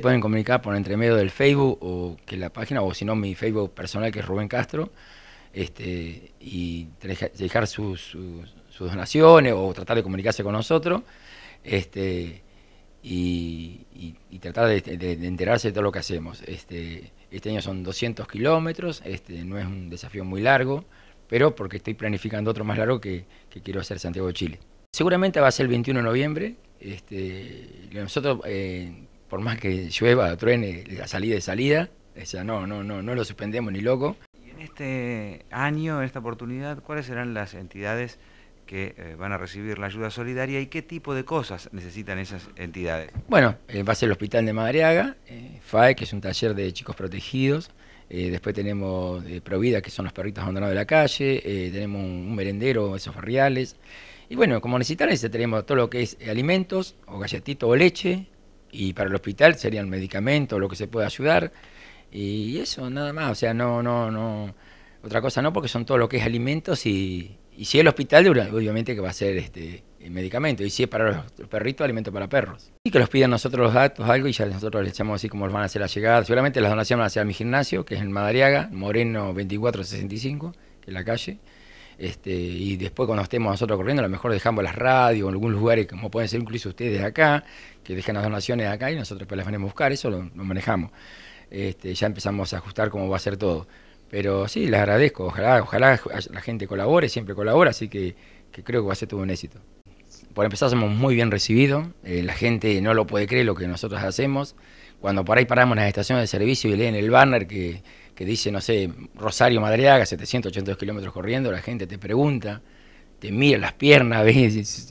pueden comunicar por entre medio del Facebook o que la página, o si no, mi Facebook personal que es Rubén Castro, este, y dejar sus, donaciones o tratar de comunicarse con nosotros. Este, y, tratar de, enterarse de todo lo que hacemos. Este, este año son 200 kilómetros, este, no es un desafío muy largo, pero porque estoy planificando otro más largo que, quiero hacer Santiago de Chile. Seguramente va a ser el 21 de noviembre. Este, nosotros eh, por más que llueva, truene, la salida es salida. O no, no, no, no lo suspendemos ni loco. Y en este año, en esta oportunidad, ¿cuáles serán las entidades que eh, van a recibir la ayuda solidaria y qué tipo de cosas necesitan esas entidades? Bueno, eh, va a ser el Hospital de Madariaga, eh, FAE, que es un taller de chicos protegidos. después tenemos Provida, que son los perritos abandonados de la calle. tenemos un, merendero, esos barriales. Y bueno, como necesitan, tenemos todo lo que es alimentos, o galletito o leche, y para el hospital serían medicamentos, lo que se pueda ayudar, y eso nada más, o sea, no, no, no, otra cosa no, porque son todo lo que es alimentos y, y si el hospital, obviamente que va a ser este medicamento, y si es para los perritos, alimento para perros. Y que los pidan nosotros los datos, algo, y ya nosotros les echamos así como los van a hacer la llegada. Seguramente las donaciones van a ser a mi gimnasio, que es en Madariaga, Moreno 2465, que es la calle. Este, y después cuando estemos nosotros corriendo, a lo mejor dejamos las radios en algún lugar, como pueden ser incluso ustedes acá, que dejan las donaciones acá y nosotros las venimos a buscar, eso lo, manejamos. Este, ya empezamos a ajustar cómo va a ser todo. Pero sí, les agradezco, ojalá, ojalá la gente colabore, siempre colabora, así que, creo que va a ser todo un éxito. Por empezar, somos muy bien recibidos, eh, la gente no lo puede creer lo que nosotros hacemos. Cuando por ahí paramos en las estaciones de servicio y leen el banner que que dice, no sé, Rosario Madriaga, 782 kilómetros corriendo, la gente te pregunta, te mira las piernas,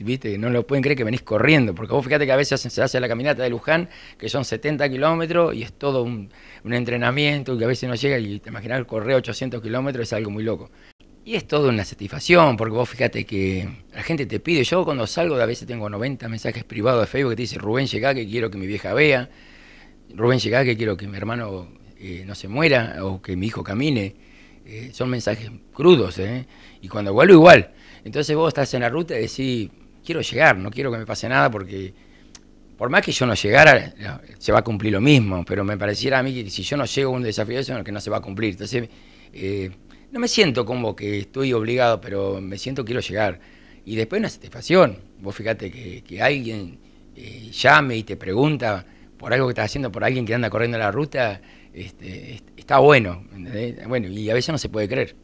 ¿viste? No lo pueden creer que venís corriendo, porque vos fíjate que a veces se hace la caminata de Luján, que son 70 kilómetros y es todo un, un, entrenamiento que a veces no llega y te imaginas correr 800 kilómetros es algo muy loco. Y es todo una satisfacción, porque vos fíjate que la gente te pide, yo cuando salgo a veces tengo 90 mensajes privados de Facebook que te dice, Rubén, llega que quiero que mi vieja vea, Rubén, llega que quiero que mi hermano eh, no se muera o que mi hijo camine. Eh, son mensajes crudos, ¿eh? Y cuando vuelvo igual. Entonces vos estás en la ruta y decís, quiero llegar, no quiero que me pase nada porque por más que yo no llegara, se va a cumplir lo mismo, pero me pareciera a mí que si yo no llego a un desafío eso, que no se va a cumplir. Entonces, no me siento como que estoy obligado, pero me siento que quiero llegar. Y después una satisfacción. Vos fíjate que, alguien llame y te pregunta, por algo que estás haciendo, por alguien que anda corriendo la ruta, este, está bueno. Bueno, y a veces no se puede creer.